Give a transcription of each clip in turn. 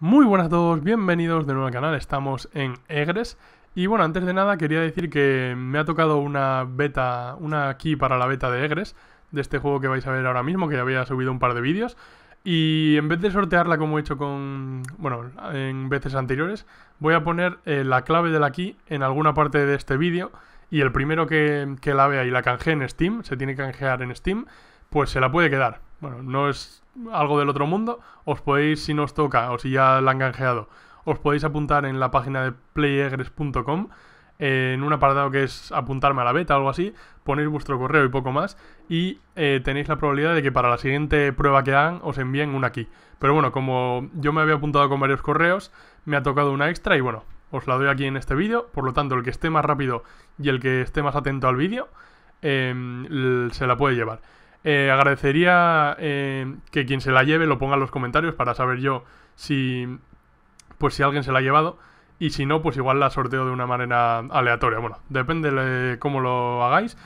Muy buenas a todos, bienvenidos de nuevo al canal, estamos en Egres Y bueno, antes de nada quería decir que me ha tocado una beta, una key para la beta de Egres De este juego que vais a ver ahora mismo, que ya había subido un par de vídeos Y en vez de sortearla como he hecho con, bueno, en veces anteriores Voy a poner eh, la clave de la key en alguna parte de este vídeo Y el primero que, que la vea y la canjee en Steam, se tiene que canjear en Steam, pues se la puede quedar bueno, no es algo del otro mundo, os podéis, si nos os toca o si ya la han canjeado, os podéis apuntar en la página de playegres.com en un apartado que es apuntarme a la beta o algo así, ponéis vuestro correo y poco más y eh, tenéis la probabilidad de que para la siguiente prueba que hagan os envíen una aquí. Pero bueno, como yo me había apuntado con varios correos, me ha tocado una extra y bueno, os la doy aquí en este vídeo. Por lo tanto, el que esté más rápido y el que esté más atento al vídeo em, se la puede llevar. Eh, agradecería eh, que quien se la lleve lo ponga en los comentarios para saber yo si, pues si alguien se la ha llevado. Y si no, pues igual la sorteo de una manera aleatoria. Bueno, depende de cómo lo hagáis.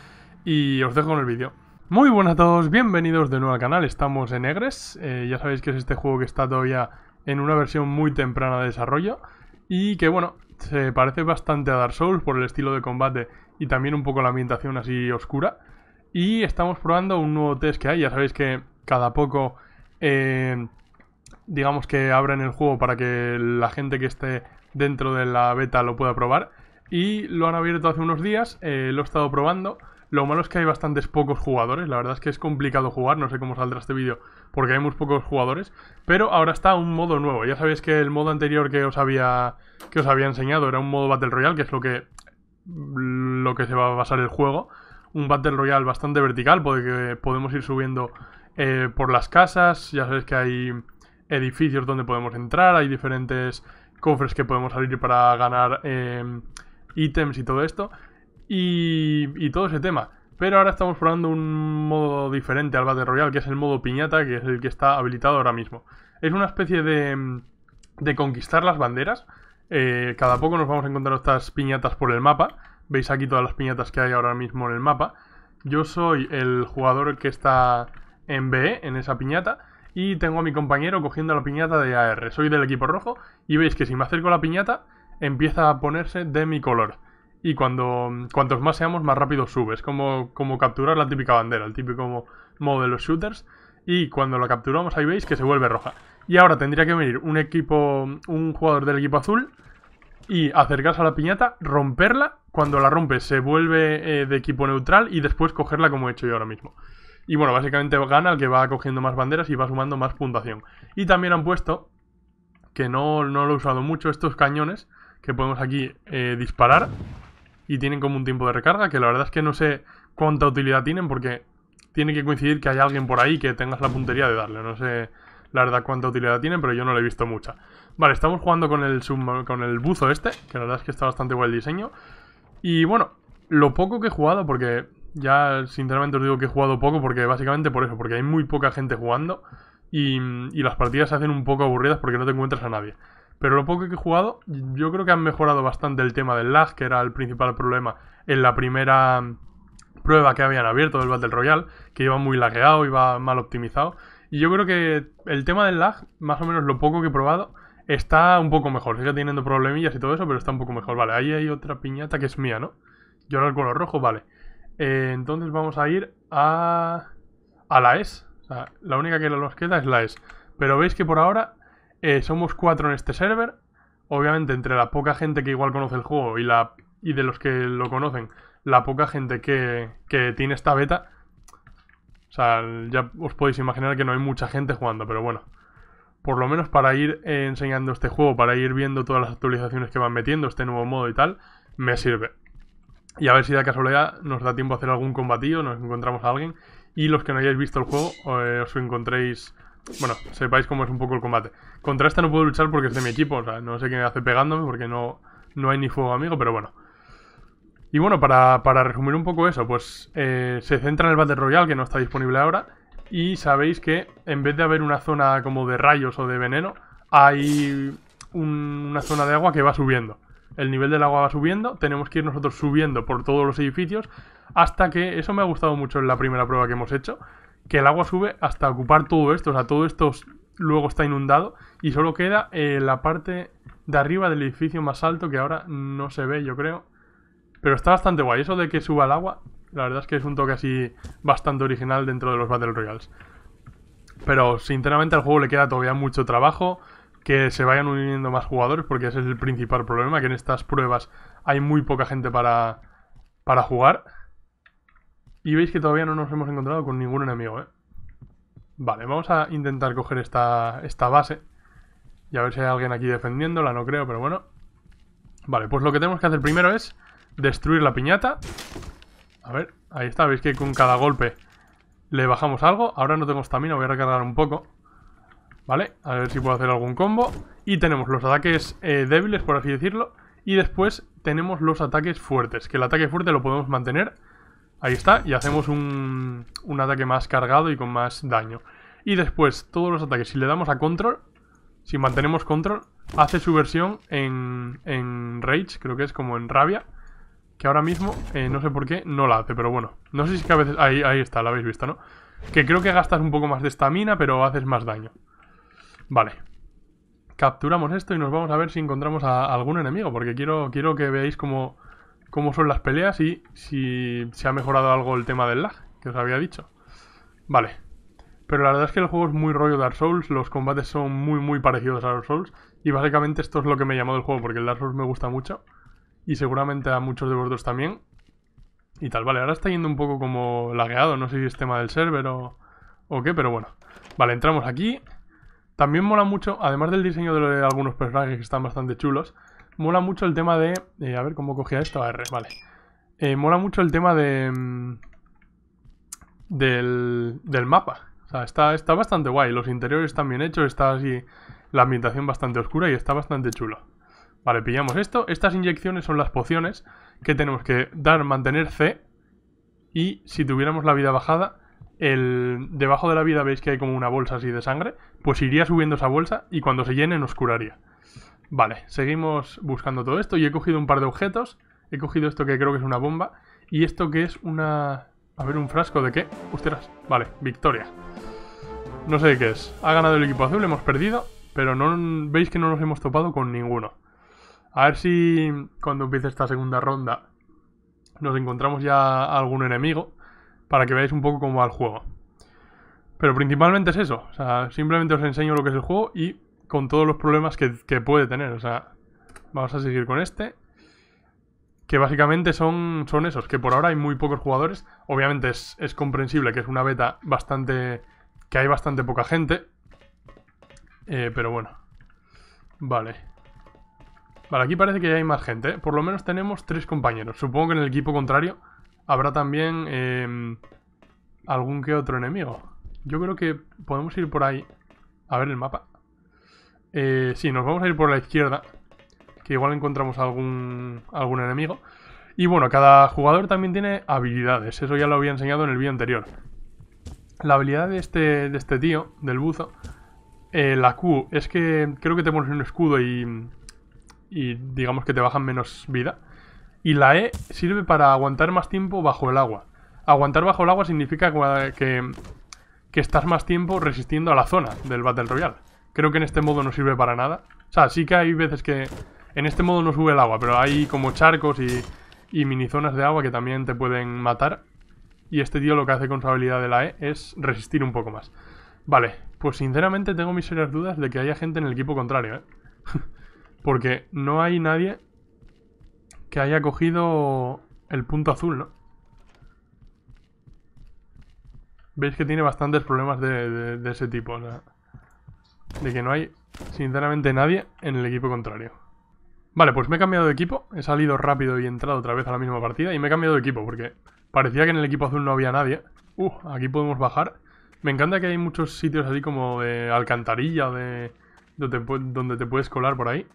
Y os dejo con el vídeo. Muy buenas a todos, bienvenidos de nuevo al canal. Estamos en Egres. Eh, ya sabéis que es este juego que está todavía en una versión muy temprana de desarrollo. Y que bueno, se parece bastante a Dark Souls por el estilo de combate y también un poco la ambientación así oscura. Y estamos probando un nuevo test que hay. Ya sabéis que cada poco, eh, digamos que abren el juego para que la gente que esté dentro de la beta lo pueda probar. Y lo han abierto hace unos días, eh, lo he estado probando. Lo malo es que hay bastantes pocos jugadores, la verdad es que es complicado jugar, no sé cómo saldrá este vídeo porque hay muy pocos jugadores, pero ahora está un modo nuevo. Ya sabéis que el modo anterior que os había que os había enseñado era un modo Battle Royale, que es lo que lo que se va a basar el juego, un Battle Royale bastante vertical, porque podemos ir subiendo eh, por las casas, ya sabéis que hay edificios donde podemos entrar, hay diferentes cofres que podemos abrir para ganar em, ítems y todo esto, y, todo ese tema. Pero ahora estamos probando un modo diferente al Battle Royale, que es el modo piñata, que es el que está habilitado ahora mismo. Es una especie de, em, de conquistar las banderas. Eh, cada poco nos vamos a encontrar estas piñatas por el mapa Veis aquí todas las piñatas que hay ahora mismo en el mapa. Yo soy el jugador que está en B, en esa piñata, y tengo a mi compañero cogiendo la piñata de AR. Soy del equipo rojo y veis que si me acerco a la piñata, empieza a ponerse de mi color. Y cuando cuantos más seamos, más rápido subes. Como, como capturar la típica bandera, el típico modo de los shooters. Y cuando la capturamos, ahí veis que se vuelve roja. Y ahora tendría que venir un equipo, un jugador del equipo azul y acercarse a la piñata, romperla cuando la rompe se vuelve eh, de equipo neutral y después cogerla como he hecho yo ahora mismo. Y bueno, básicamente gana el que va cogiendo más banderas y va sumando más puntuación. Y también han puesto, que no, lo he usado mucho, estos cañones que podemos aquí eh, disparar y tienen como un tiempo de recarga, que la verdad es que no sé cuánta utilidad tienen porque tiene que coincidir que hay alguien por ahí que tengas la puntería de darle. No sé la verdad cuánta utilidad tienen, pero yo no le he visto mucha. Vale, estamos jugando con el, con el buzo este, que la verdad es que está bastante guay el diseño. Y bueno, lo poco que he jugado, porque ya sinceramente os digo que he jugado poco, porque básicamente por eso, porque hay muy poca gente jugando y, las partidas se hacen un poco aburridas porque no te encuentras a nadie. Pero lo poco que he jugado, yo creo que han mejorado bastante el tema del lag, que era el principal problema en la primera prueba que habían abierto del Battle Royale, que iba muy lagueado, iba mal optimizado. Y yo creo que el tema del lag, más o menos lo poco que he probado, Está un poco mejor, sigue teniendo problemillas y todo eso, pero está un poco mejor. Vale, ahí hay otra piñata que es mía, ¿no? Yo era el color rojo, vale. Eh, entonces vamos a ir a... a la e S. O sea, la única que nos queda es la e S. Pero veis que por ahora eh, somos cuatro en este server. Obviamente, entre la poca gente que igual conoce el juego y la y de los que lo conocen, la poca gente que, que tiene esta beta... O sea, ya os podéis imaginar que no hay mucha gente jugando, pero bueno por lo menos para ir enseñando este juego, para ir viendo todas las actualizaciones que van metiendo, este nuevo modo y tal, me sirve. Y a ver si de casualidad nos da tiempo a hacer algún combatido, nos encontramos a alguien. Y los que no hayáis visto el juego, eh, os encontréis. Bueno, sepáis cómo es un poco el combate. Contra este no puedo luchar porque es de mi equipo, o sea, no sé qué me hace pegándome porque no, no hay ni fuego amigo, pero bueno. Y bueno, para, resumir un poco eso, pues eh, se centra en el Battle Royale, que no está disponible ahora y sabéis que en vez de haber una zona como de rayos o de veneno, hay una zona de agua que va subiendo. El nivel del agua va subiendo, tenemos que ir nosotros subiendo por todos los edificios hasta que, eso me ha gustado mucho en la primera prueba que hemos hecho, que el agua sube hasta ocupar todo esto, o sea, todo esto luego está inundado y solo queda eh, la parte de arriba del edificio más alto que ahora no se ve, yo creo. Pero está bastante guay, eso de que suba el agua la verdad es que es un toque así bastante original dentro de los Battle Royals. Pero sinceramente al juego le queda todavía mucho trabajo, que se vayan uniendo más jugadores, porque ese es el principal problema, que en estas pruebas hay muy poca gente para, para jugar. Y veis que todavía no nos hemos encontrado con ningún enemigo, ¿eh? Vale, vamos a intentar coger esta, esta base. Y a ver si hay alguien aquí defendiéndola, no creo, pero bueno. Vale, pues lo que tenemos que hacer primero es destruir la piñata. A ver, ahí está, veis que con cada golpe le bajamos algo. Ahora no tengo estamina, voy a recargar un poco. ¿Vale? A ver si puedo hacer algún combo. Y tenemos los ataques eh, débiles, por así decirlo. Y después tenemos los ataques fuertes, que el ataque fuerte lo podemos mantener. Ahí está, y hacemos un, ataque más cargado y con más daño. Y después, todos los ataques, si le damos a control, si mantenemos control, hace su versión en rage, creo que es como en rabia que ahora mismo, eh, no sé por qué, no la hace, pero bueno. No sé si es que a veces... Ahí, está, la habéis visto, ¿no? Que creo que gastas un poco más de estamina, pero haces más daño. Vale. Capturamos esto y nos vamos a ver si encontramos a, algún enemigo, porque quiero, quiero que veáis cómo, cómo son las peleas y si se ha mejorado algo el tema del lag, que os había dicho. Vale. Pero la verdad es que el juego es muy rollo Dark Souls, los combates son muy muy parecidos a Dark Souls, y básicamente esto es lo que me llamó el juego, porque el Dark Souls me gusta mucho y seguramente a muchos de vosotros también. Y tal, vale, ahora está yendo un poco como lagueado, no sé si es tema del server o, qué, pero bueno. Vale, entramos aquí. También mola mucho, además del diseño de, algunos personajes que están bastante chulos, mola mucho el tema de... Eh, a ver cómo cogía esto, R, vale. Eh, mola mucho el tema de... Mm, del, del mapa. O sea, está, está bastante guay. Los interiores están bien hechos, está así la ambientación bastante oscura y está bastante chulo. Vale, pillamos esto. Estas inyecciones son las pociones que tenemos que dar, mantener C. Y si tuviéramos la vida bajada, el... debajo de la vida veis que hay como una bolsa así de sangre. Pues iría subiendo esa bolsa y cuando se llene nos curaría. Vale, seguimos buscando todo esto. Y he cogido un par de objetos. He cogido esto que creo que es una bomba. Y esto que es una... A ver, un frasco de qué. Ustedes. Vale, victoria. No sé qué es. Ha ganado el equipo azul, hemos perdido. Pero no veis que no nos hemos topado con ninguno. A ver si cuando empiece esta segunda ronda nos encontramos ya algún enemigo para que veáis un poco cómo va el juego. Pero principalmente es eso, o sea, simplemente os enseño lo que es el juego y con todos los problemas que, puede tener, o sea, vamos a seguir con este. Que básicamente son, son esos, que por ahora hay muy pocos jugadores. Obviamente es, comprensible que es una beta bastante... que hay bastante poca gente. Eh, pero bueno. Vale. Vale, aquí parece que ya hay más gente. ¿eh? Por lo menos tenemos tres compañeros. Supongo que en el equipo contrario habrá también em, algún que otro enemigo. Yo creo que podemos ir por ahí. A ver el mapa. Eh, sí, nos vamos a ir por la izquierda. Que igual encontramos algún, algún enemigo. Y bueno, cada jugador también tiene habilidades. Eso ya lo había enseñado en el vídeo anterior. La habilidad de este, este tío, del buzo, eh, la Q, es que creo que tenemos un escudo y y digamos que te bajan menos vida. Y la E sirve para aguantar más tiempo bajo el agua. Aguantar bajo el agua significa que, que estás más tiempo resistiendo a la zona del Battle Royale. Creo que en este modo no sirve para nada. O sea, sí que hay veces que en este modo no sube el agua, pero hay como charcos y, y zonas de agua que también te pueden matar. Y este tío lo que hace con su habilidad de la E es resistir un poco más. Vale, pues sinceramente tengo mis serias dudas de que haya gente en el equipo contrario, ¿eh? Porque no hay nadie que haya cogido el punto azul, ¿no? Veis que tiene bastantes problemas de, ese tipo, de que no hay, sinceramente, nadie en el equipo contrario. Vale, pues me he cambiado de equipo, he salido rápido y he entrado otra vez a la misma partida y me he cambiado de equipo porque parecía que en el equipo azul no había nadie. Uh, aquí podemos bajar. Me encanta que hay muchos sitios así como de alcantarilla, de, donde te puedes colar por ahí.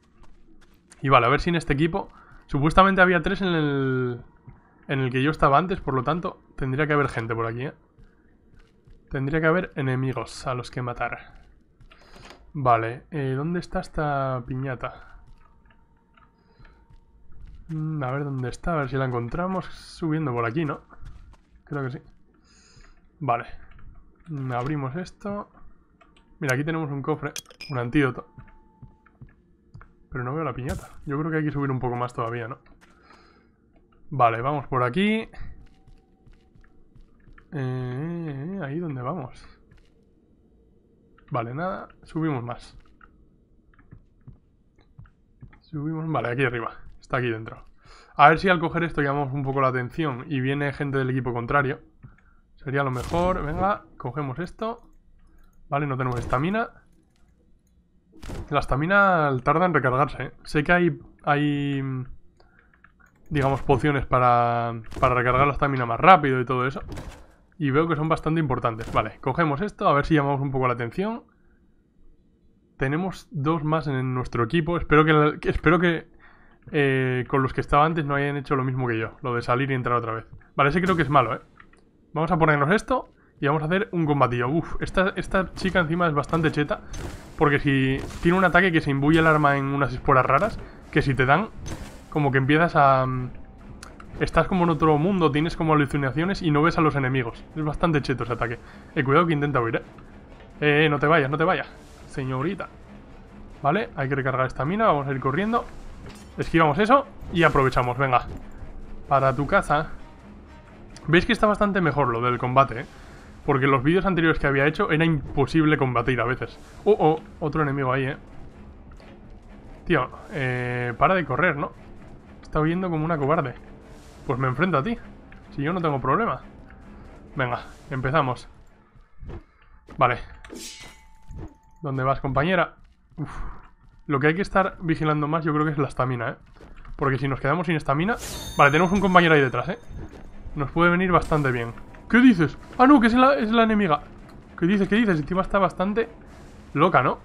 Y vale, a ver si en este equipo... Supuestamente había tres en el... En el que yo estaba antes, por lo tanto, tendría que haber gente por aquí, ¿eh? Tendría que haber enemigos a los que matar. Vale, eh, ¿dónde está esta piñata? Mm, a ver dónde está, a ver si la encontramos subiendo por aquí, ¿no? Creo que sí. Vale. Mm, abrimos esto. Mira, aquí tenemos un cofre, un antídoto. Pero no veo la piñata. Yo creo que hay que subir un poco más todavía, ¿no? Vale, vamos por aquí. Eh, eh, eh, ahí donde vamos. Vale, nada. Subimos más. Subimos... Vale, aquí arriba. Está aquí dentro. A ver si al coger esto llamamos un poco la atención y viene gente del equipo contrario. Sería lo mejor. Venga, cogemos esto. Vale, no tenemos estamina. La estamina tarda en recargarse. ¿eh? Sé que hay, hay digamos, pociones para, para recargar la estamina más rápido y todo eso. Y veo que son bastante importantes. Vale, cogemos esto, a ver si llamamos un poco la atención. Tenemos dos más en nuestro equipo. Espero que, espero que eh, con los que estaba antes no hayan hecho lo mismo que yo. Lo de salir y entrar otra vez. Vale, ese creo que es malo, ¿eh? Vamos a ponernos esto. Y vamos a hacer un combatillo. Uf, esta, esta chica encima es bastante cheta. Porque si tiene un ataque que se imbuye el arma en unas esporas raras, que si te dan, como que empiezas a... Mm, estás como en otro mundo, tienes como alucinaciones y no ves a los enemigos. Es bastante cheto ese ataque. Eh, cuidado que intenta huir, eh. Eh, no te vayas, no te vayas. Señorita. Vale, hay que recargar esta mina, vamos a ir corriendo. Esquivamos eso y aprovechamos, venga. Para tu casa. Veis que está bastante mejor lo del combate, eh. Porque los vídeos anteriores que había hecho era imposible combatir a veces. Oh, oh, otro enemigo ahí, eh. Tío, eh, para de correr, ¿no? Está huyendo como una cobarde. Pues me enfrento a ti. Si yo no tengo problema. Venga, empezamos. Vale. ¿Dónde vas, compañera? Lo que hay que estar vigilando más yo creo que es la estamina, ¿eh? Porque si nos quedamos sin estamina... Vale, tenemos un compañero ahí detrás, ¿eh? Nos puede venir bastante bien. ¿Qué dices? Ah, no, que es la, es la enemiga. ¿Qué dices? ¿Qué dices? Encima está bastante loca, ¿no?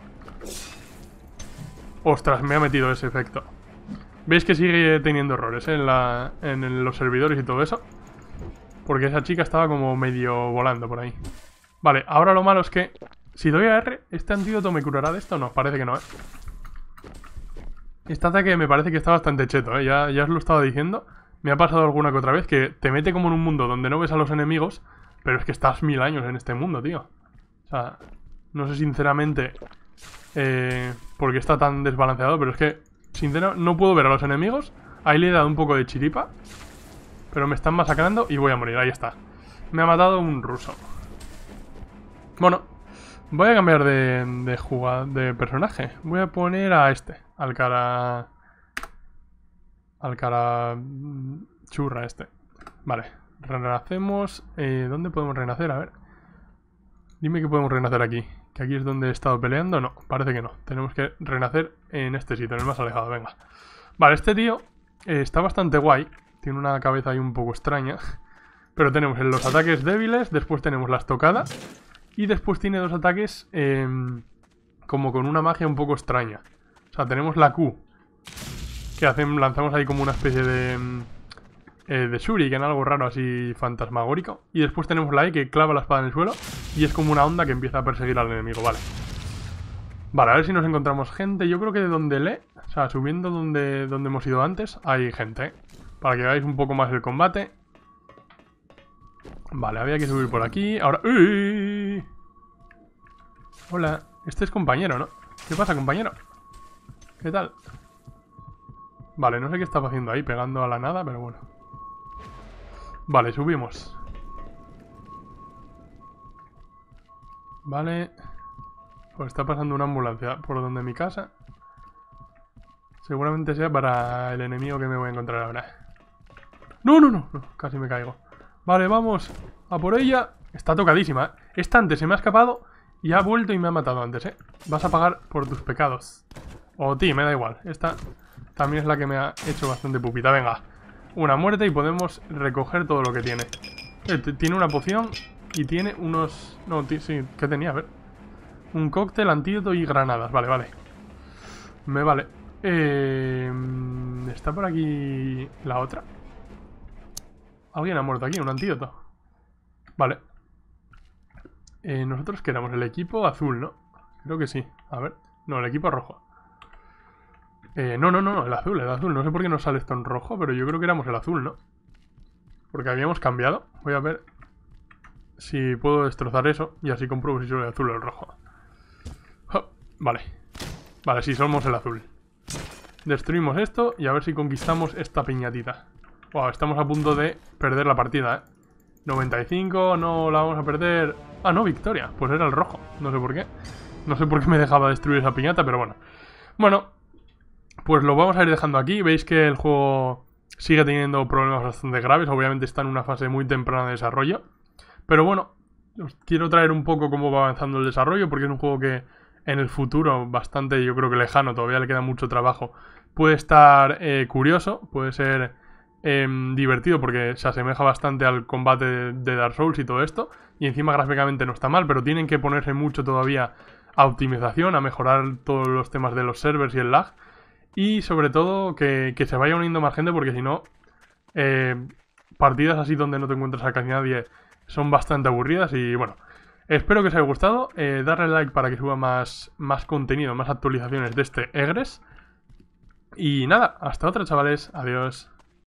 Ostras, me ha metido ese efecto. ¿Veis que sigue teniendo errores eh, en, en los servidores y todo eso? Porque esa chica estaba como medio volando por ahí. Vale, ahora lo malo es que... Si doy a R, ¿este antídoto me curará de esto? No, parece que no, ¿eh? Este ataque me parece que está bastante cheto, ¿eh? Ya, ya os lo estaba diciendo me ha pasado alguna que otra vez que te mete como en un mundo donde no ves a los enemigos, pero es que estás mil años en este mundo, tío. O sea, no sé sinceramente eh, por qué está tan desbalanceado, pero es que, sincero, no puedo ver a los enemigos. Ahí le he dado un poco de chiripa, pero me están masacrando y voy a morir, ahí está. Me ha matado un ruso. Bueno, voy a cambiar de, de, de personaje. Voy a poner a este, al cara... Al cara mm, churra este. Vale, renacemos. Eh, ¿Dónde podemos renacer? A ver. Dime que podemos renacer aquí. ¿Que aquí es donde he estado peleando? No, parece que no. Tenemos que renacer en este sitio, en el más alejado. Venga. Vale, este tío eh, está bastante guay. Tiene una cabeza ahí un poco extraña. Pero tenemos los ataques débiles, después tenemos las tocadas. Y después tiene dos ataques em, como con una magia un poco extraña. O sea, tenemos la Q, que lanzamos ahí como una especie de... Mm, eh, de shuriken, algo raro así fantasmagórico. Y después tenemos la E que clava la espada en el suelo y es como una onda que empieza a perseguir al enemigo, vale. Vale, a ver si nos encontramos gente. Yo creo que de donde le, o sea, subiendo donde, donde hemos ido antes, hay gente, ¿eh? Para que veáis un poco más el combate. Vale, había que subir por aquí. Ahora... ¡Uy! Hola, este es compañero, ¿no? ¿Qué pasa, compañero? ¿Qué tal? Vale, no sé qué estaba haciendo ahí, pegando a la nada, pero bueno. Vale, subimos. Vale. Pues está pasando una ambulancia por donde mi casa. Seguramente sea para el enemigo que me voy a encontrar ahora. ¡No, no, no! casi me caigo. Vale, vamos. A por ella. Está tocadísima, ¿eh? Esta antes se me ha escapado y ha vuelto y me ha matado antes, ¿eh? Vas a pagar por tus pecados. O ti, me da igual. Esta también es la que me ha hecho bastante pupita. Venga, una muerte y podemos recoger todo lo que tiene. Eh, tiene una poción y tiene unos... No, sí, ¿qué tenía? A ver. Un cóctel, antídoto y granadas. Vale, vale. Me vale. Eh, ¿Está por aquí la otra? Alguien ha muerto aquí, un antídoto. Vale. Eh, nosotros queremos el equipo azul, ¿no? Creo que sí. A ver. No, el equipo rojo. Eh, no, no, no, el azul, el azul. No sé por qué nos sale esto en rojo, pero yo creo que éramos el azul, ¿no? Porque habíamos cambiado. Voy a ver si puedo destrozar eso y así compruebo si soy el azul o el rojo. vale. Vale, si somos el azul. Destruimos esto y a ver si conquistamos esta piñatita. Wow, estamos a punto de perder la partida, ¿eh? 95, no la vamos a perder. Ah, no, victoria. Pues era el rojo. No sé por qué. No sé por qué me dejaba destruir esa piñata, pero bueno. Bueno, pues lo vamos a ir dejando aquí. Veis que el juego sigue teniendo problemas bastante graves. Obviamente está en una fase muy temprana de desarrollo. Pero bueno, os quiero traer un poco cómo va avanzando el desarrollo, porque es un juego que en el futuro, bastante yo creo que lejano, todavía le queda mucho trabajo, puede estar eh, curioso, puede ser em, divertido, porque se asemeja bastante al combate de Dark Souls y todo esto. Y encima gráficamente no está mal, pero tienen que ponerse mucho todavía a optimización, a mejorar todos los temas de los servers y el lag y sobre todo que, se vaya uniendo más gente porque si no, eh, partidas así donde no te encuentras a casi nadie son bastante aburridas y bueno. Espero que os haya gustado, eh, darle like para que suba más, más contenido, más actualizaciones de este EGRES. Y nada, hasta otra chavales, adiós.